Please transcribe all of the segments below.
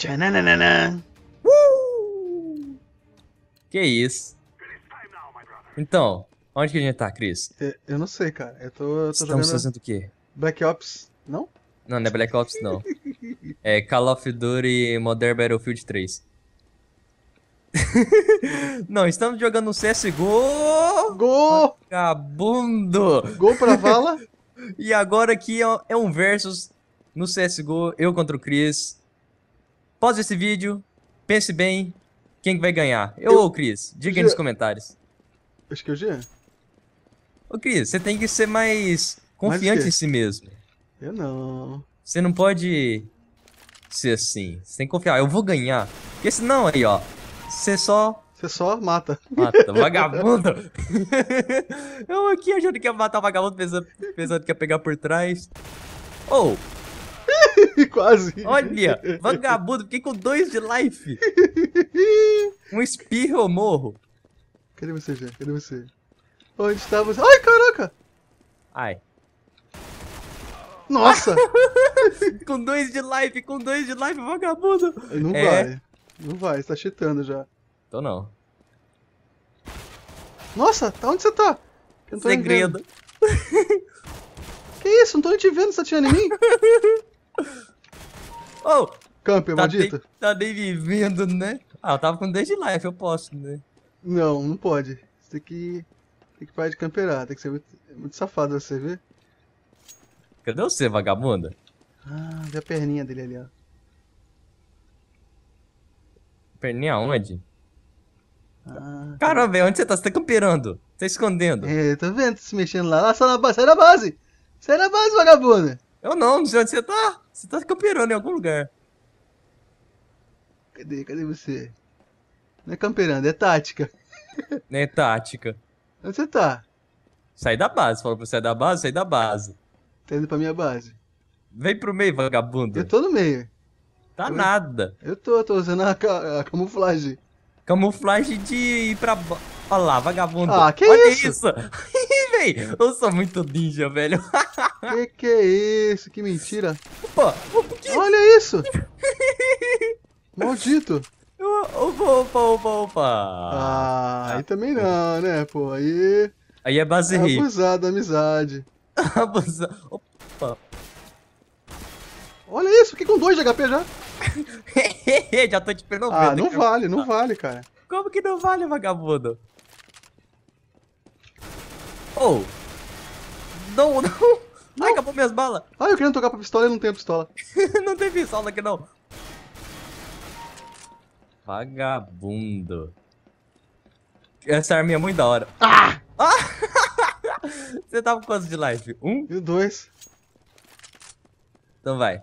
Tchananana. Uh! Que isso? Então, onde que a gente tá, Chris? Eu, é, eu não sei, cara. Eu tô, eu tô Estamos jogando... fazendo o quê? Black Ops, não? Não, não é Black Ops, não. é Call of Duty Modern Battlefield 3. não, estamos jogando um CSGO... Gol! Cabundo! Gol pra vala? e agora aqui é um é versus no CSGO, eu contra o Chris. Pause esse vídeo, pense bem quem vai ganhar. Eu, eu... ou o Cris? Diga aí nos comentários. Acho que é o Jean. Ô, Cris, você tem que ser mais confiante em si mesmo. Eu não. Você não pode ser assim. Você tem que confiar. Eu vou ganhar. Porque senão aí, ó. Você só. Você só mata. Mata. Vagabundo! eu aqui achando que ia matar o vagabundo, pensando, pensando que ia pegar por trás. Ou. Oh. Quase. Olha, vagabundo, fiquei com dois de life. Um espirro, ou morro. Cadê você, Jé? Cadê você? Onde está você? Ai, caraca! Ai. Nossa! com dois de life, com dois de life, vagabundo! Não é... vai. Não vai, você tá cheatando já. Tô não. Nossa, tá onde você tá? Eu não tô Segredo. que isso? Não tô nem te vendo, você tá atirando em mim? Ô! Oh, Camper, tá maldito. tá nem vivendo, né? Ah, eu tava com desde life, eu posso, né? Não, não pode. Você tem que. Tem que parar de camperar, tem que ser muito, é muito safado você, ver. Cadê você, vagabunda? Ah, vi a perninha dele ali, ó. Perninha onde? Ah, Cara, velho, onde você tá? Você tá camperando? Tá escondendo? É, tô tá vendo, tá se mexendo lá. Lá, só na base. Sai na base! Sai na base, vagabunda! Eu não, não sei onde você tá. Você tá camperando em algum lugar. Cadê? Cadê você? Não é camperando, é tática. Não é tática. Onde você tá? Sai da base. Falou pra você sair é da base, sai da base. Tá indo pra minha base. Vem pro meio, vagabundo. Eu tô no meio. Tá eu... nada. Eu tô, tô usando a, a camuflagem. Camuflagem de ir pra. Olha lá, vagabundo. Ah, que Olha isso? isso. eu sou muito ninja, velho. Que que é isso? Que mentira. Opa! opa que... É Olha isso! Maldito! Opa, opa, opa, opa! Ah, aí também não, né, pô? Aí... Aí é base é abusado, amizade. abusado. Opa! Olha isso, fiquei com 2 de HP já. já tô te perdoando. Ah, né, não vale, não ah. vale, cara. Como que não vale, vagabundo? Oh! Não, não! Não. Ai, acabou minhas balas. Ai, eu queria tocar pra pistola e não tenho pistola. não tem pistola aqui, não. Vagabundo. Essa arminha é muito da hora. Ah! ah! Você tava com quanto de life? Um? E dois. Então vai.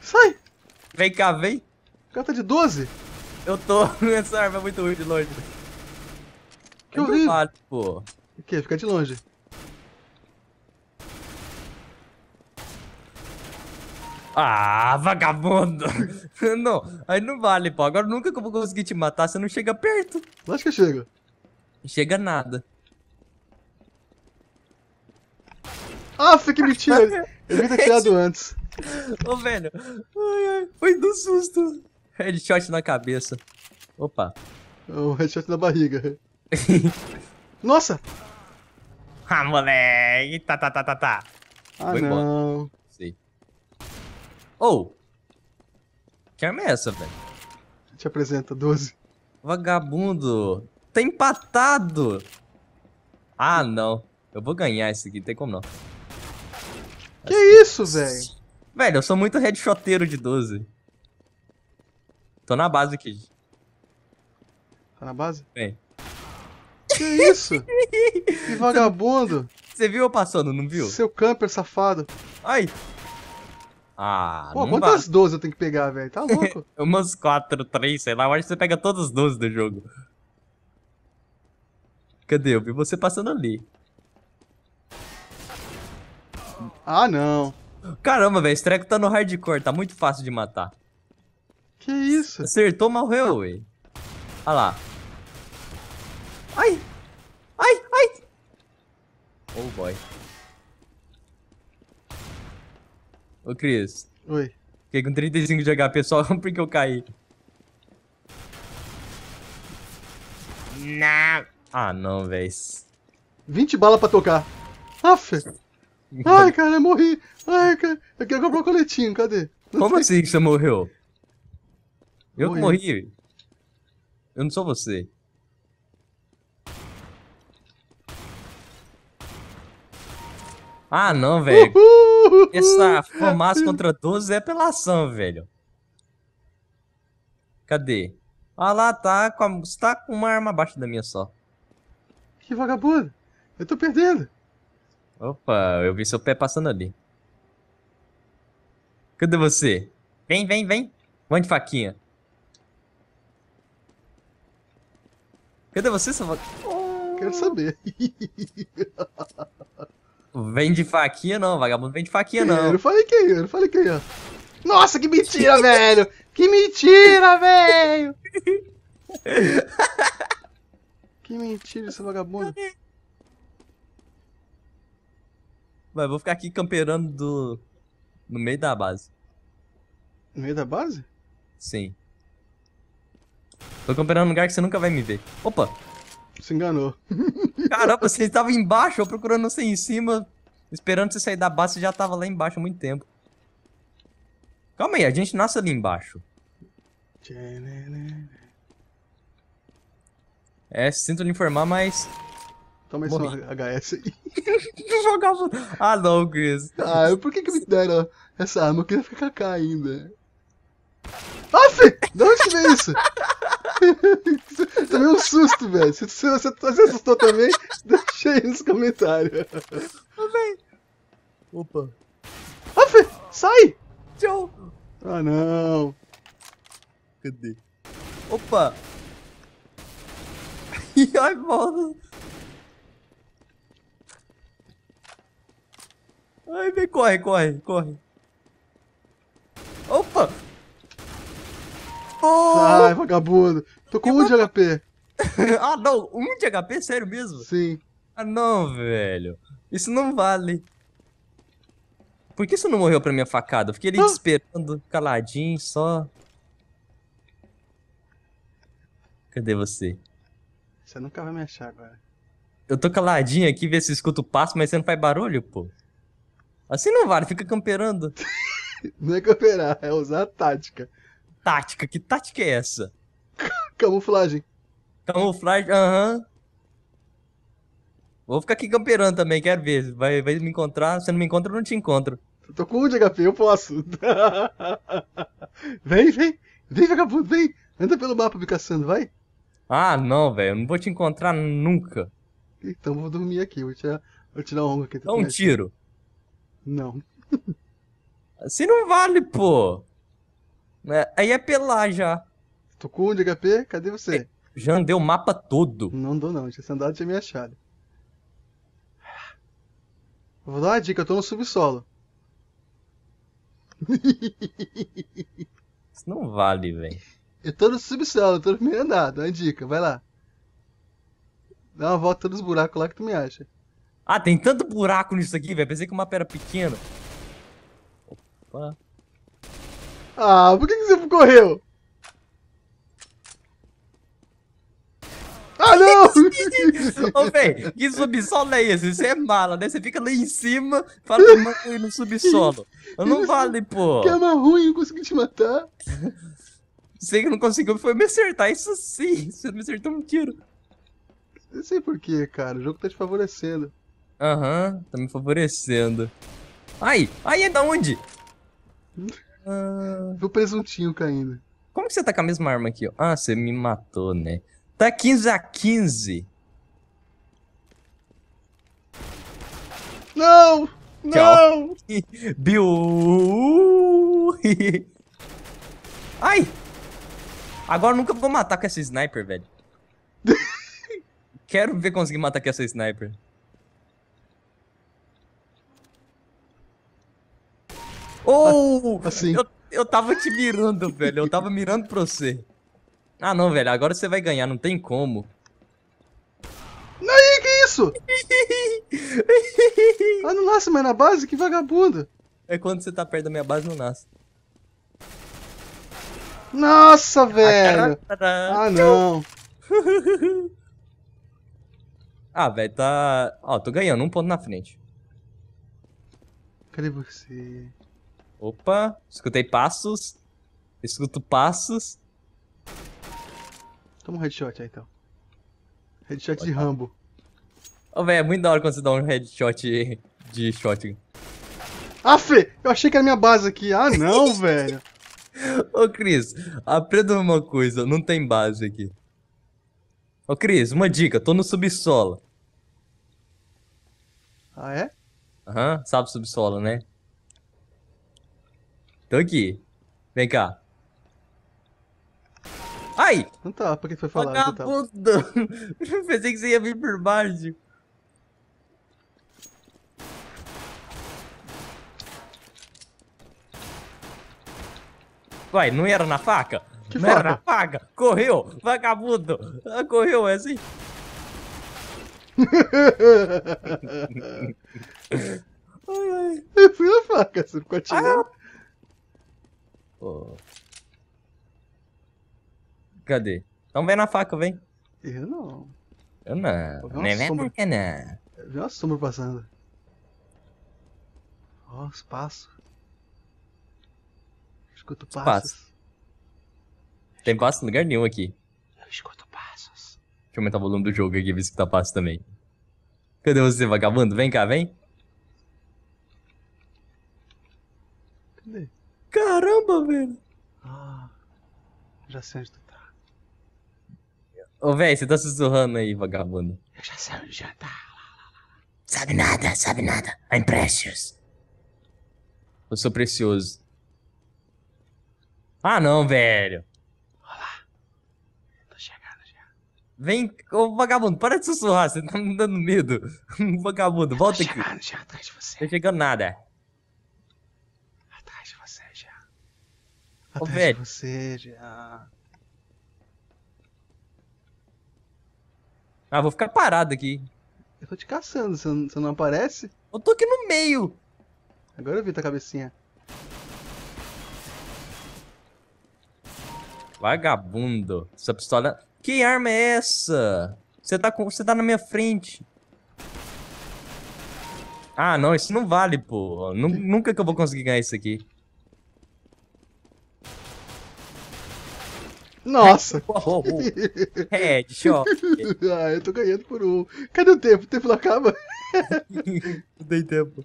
Sai! Vem cá, vem. O cara tá de 12. Eu tô. Essa arma é muito ruim de longe. Que horrível. É pô. O quê? Fica de longe. Ah, vagabundo! não, aí não vale, pô. Agora nunca que eu vou conseguir te matar, você não chega perto. Acho que chega. Chega nada. Ah, que mentira! Eu devia ter tirado antes. Ô, velho. Ai, ai, foi do susto. Headshot na cabeça. Opa. O headshot na barriga. Nossa! Ah, moleque! Tá, tá, tá, tá, tá. Ah, foi não. Ou. Oh, que arma é essa, velho? Te apresenta, 12. Vagabundo. Tá empatado. Ah, não. Eu vou ganhar esse aqui, não tem como não. Que Acho isso, velho? Velho, eu sou muito headshoteiro de 12. Tô na base aqui. Tá na base? Vem. Que isso? que vagabundo. Você viu eu passando, não viu? Seu camper safado. Ai, ah, Pô, quantas vai... 12 eu tenho que pegar, velho? Tá louco? Umas 4, 3, sei lá. Eu acho que você pega todas as 12 do jogo. Cadê? Eu vi você passando ali. Ah, não. Caramba, velho. Esse treco tá no hardcore. Tá muito fácil de matar. Que isso? Acertou, morreu, ué. Olha lá. Ai! Ai, ai! Oh, boy. Ô, Cris. Oi. Fiquei com 35 de HP só porque eu caí. Não. Ah, não, véi. 20 balas pra tocar. Aff. Ai, cara, eu morri. Ai, cara. Eu quero comprar um coletinho, cadê? Não Como sei. assim que você morreu? Eu morri. morri. Eu não sou você. Ah, não, velho essa fumaça contra todos é apelação, velho. Cadê? Ah lá, tá com, a... Você tá com uma arma abaixo da minha só. Que vagabundo! Eu tô perdendo! Opa, eu vi seu pé passando ali. Cadê você? Vem, vem, vem! Mande faquinha. Cadê você, seu Quero saber. Vende faquinha não, vagabundo vende faquinha não. Eu falei quem, eu não falei quem. Eu. Nossa, que mentira, velho! Que mentira, velho! que mentira seu vagabundo. Vai, vou ficar aqui camperando do... no meio da base. No meio da base? Sim. Tô camperando num lugar que você nunca vai me ver. Opa! se enganou. Caramba, você estava embaixo, eu procurando você em cima, esperando você sair da base, você já estava lá embaixo há muito tempo. Calma aí, a gente nasce ali embaixo. É, sinto lhe informar, mas... Toma esse HS aí. jogava... Ah não, Chris. Ah, por que que me deram essa arma? Eu queria ficar cá ainda. Aff! De onde que veio isso? Você deu é um susto, velho. Se você, você, você assustou também, deixa aí nos comentários. Ô, Opa. Aff, sai! Tchau. Ah, não. Cadê? Opa. Ai, mano. Ai, vem, corre, corre, corre. Sai, oh! vagabundo. Tô com eu um vou... de HP. ah, não. Um de HP? Sério mesmo? Sim. Ah, não, velho. Isso não vale. Por que isso não morreu pra minha facada? Eu fiquei ali ah. esperando, caladinho, só. Cadê você? Você nunca vai me achar agora. Eu tô caladinho aqui, ver se escuta o passo, mas você não faz barulho, pô. Assim não vale, fica camperando. não é camperar, é usar a tática tática. Que tática é essa? Camuflagem. Camuflagem, aham. Uhum. Vou ficar aqui camperando também, quero ver. Vai, vai me encontrar. Se não me encontra, eu não te encontro. Eu tô com um de HP, eu posso. vem, vem. Vem, vagabundo, vem. Anda pelo mapa me caçando, vai. Ah, não, velho. Eu não vou te encontrar nunca. Então vou dormir aqui. Vou tirar, vou tirar o ombro aqui. Dá um tiro. Não. Assim não vale, pô. É, aí é pelar já. Tô com um de HP? Cadê você? É, já andei o mapa todo. Não dou não, tinha andado tinha me achado. Vou dar uma dica, eu tô no subsolo. Isso não vale, velho. Eu tô no subsolo, eu tô no primeiro andado, dá uma dica, vai lá. Dá uma volta nos buracos lá que tu me acha. Ah, tem tanto buraco nisso aqui, velho. Pensei que o mapa era pequeno. Opa. Ah, por que, que você correu? Ah, não! Ô, velho, que subsolo é esse? Você é mala, né? Você fica lá em cima, fala que eu ir no subsolo. Eu não vale, pô. Que arma é ruim, eu consegui te matar. Você que não conseguiu foi me acertar, isso sim. Você me acertou um tiro. Não sei porquê, cara. O jogo tá te favorecendo. Aham, uhum, tá me favorecendo. Ai, ai, é da onde? Ah. Do presuntinho caindo. Como que você tá com a mesma arma aqui? Ó? Ah, você me matou, né? Tá 15 a 15. Não! Não! Biu! Ai! Agora nunca vou matar com essa sniper, velho. Quero ver conseguir matar com essa sniper. Ou! Oh, assim. Eu, eu tava te mirando, velho. Eu tava mirando pra você. Ah, não, velho. Agora você vai ganhar, não tem como. Aí, que isso? ah, não nasce mais na base? Que vagabundo. É quando você tá perto da minha base, não nasce. Nossa, ah, velho! Ah, não. ah, velho, tá... Ó, tô ganhando, um ponto na frente. Cadê você? Opa, escutei passos. Escuto passos. Toma um headshot aí, então. Headshot Pode de Rambo. Ô, oh, velho, é muito da hora quando você dá um headshot de shotgun. Fê, eu achei que era minha base aqui. Ah, não, velho. Ô, Cris, aprenda uma coisa. Não tem base aqui. Ô, Cris, uma dica. Tô no subsolo. Ah, é? Aham, uhum, sabe subsolo, né? Tô aqui. Vem cá. Ai! Não tá, porque foi falar. Vagabundo! Eu pensei que você ia vir por baixo. Ué, não era na faca? Que não faca? era na faca? Correu, vagabundo! Ah, correu, é assim? ai, ai. Foi a faca, você ficou atirando. Ah. Pô. Cadê? Então vem na faca, vem. Eu não. Eu não. Eu Nem vem sombra. Porque não. Eu vi uma sombra passando. Ó, oh, espaço. Escuto passos. Espaço. Tem passo em lugar nenhum aqui. Eu escuto passos. Deixa eu aumentar o volume do jogo aqui, ver se tá passo também. Cadê você, vagabundo? Vem cá, vem. Cadê? Caramba, velho. Ah, já sei onde tu tá. Ô, velho, você tá sussurrando aí, vagabundo. Eu já sei onde já tá. Sabe nada, sabe nada. I'm precious. Eu sou precioso. Ah, não, velho. Olá. Tô chegando já. Vem, ô vagabundo, para de sussurrar, você tá me dando medo. vagabundo, volta aqui. Tô chegando já atrás de você. Tô chegando nada você já. Atrás Ô, velho. você já. Ah, vou ficar parado aqui. Eu tô te caçando, você não, você não aparece? Eu tô aqui no meio. Agora eu vi tua cabecinha. Vagabundo. Essa pistola... Que arma é essa? Você tá, com... você tá na minha frente. Ah, não, isso não vale, pô. Nunca que eu vou conseguir ganhar isso aqui. Nossa! Headshot! ah, eu tô ganhando por um. Cadê o tempo? O tempo não acaba? não tem tempo.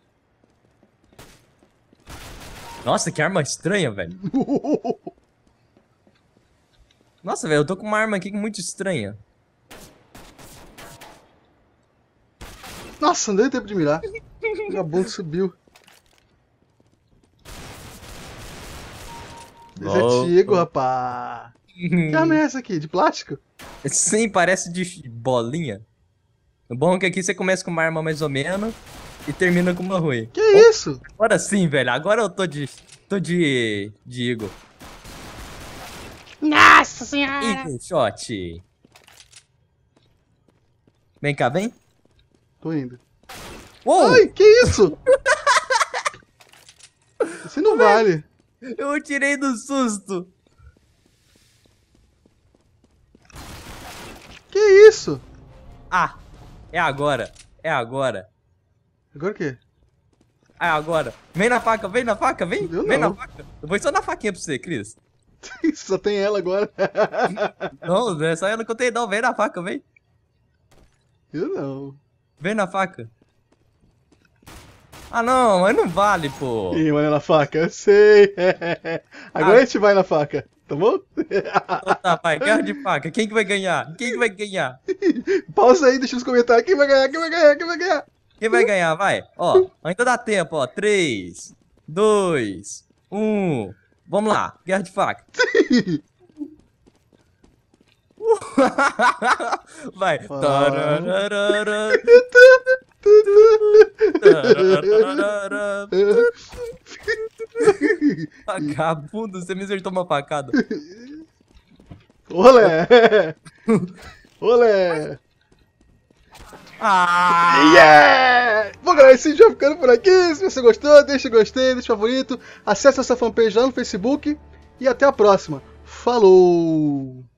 Nossa, que arma estranha, velho. Nossa, velho, eu tô com uma arma aqui muito estranha. Nossa, não deu tempo de mirar. O vagabundo subiu. Desatigo, é oh, oh. rapá que arma é essa aqui? De plástico? Sim, parece de bolinha. O bom é que aqui você começa com uma arma mais ou menos e termina com uma ruim. Que oh, isso? Agora sim, velho. Agora eu tô de. tô de. de Igor. Nossa senhora! Igor shot! Vem cá, vem. Tô indo. Uou! Ai, que isso? Isso não vale. Eu tirei do susto. isso? Ah, é agora. É agora. Agora o quê? É agora. Vem na faca, vem na faca, vem. Eu vem não. na faca. Eu vou só dar faquinha pra você, Cris. só tem ela agora. não, é só ela que eu tenho. Não, vem na faca, vem. Eu não. Vem na faca. Ah não, mas não vale, pô. Ih, vai na faca, eu sei. agora ah. a gente vai na faca. Então tá bom? tá, pai, guerra de faca. Quem que vai ganhar? Quem que vai ganhar? Pausa aí, deixa nos comentários. Quem vai ganhar? Quem vai ganhar? Quem vai ganhar? Quem vai ganhar? Vai. Ó, ainda dá tempo, ó. 3, 2, 1. Vamos lá, guerra de faca. vai. Tarararara. Vagabundo, você me acertou uma facada. Olé! Olé! Ah! Yeah! Bom, galera, esse vídeo vai ficando por aqui. Se você gostou, deixa o gostei, deixa o favorito. Acesse essa fanpage lá no Facebook. E até a próxima. Falou!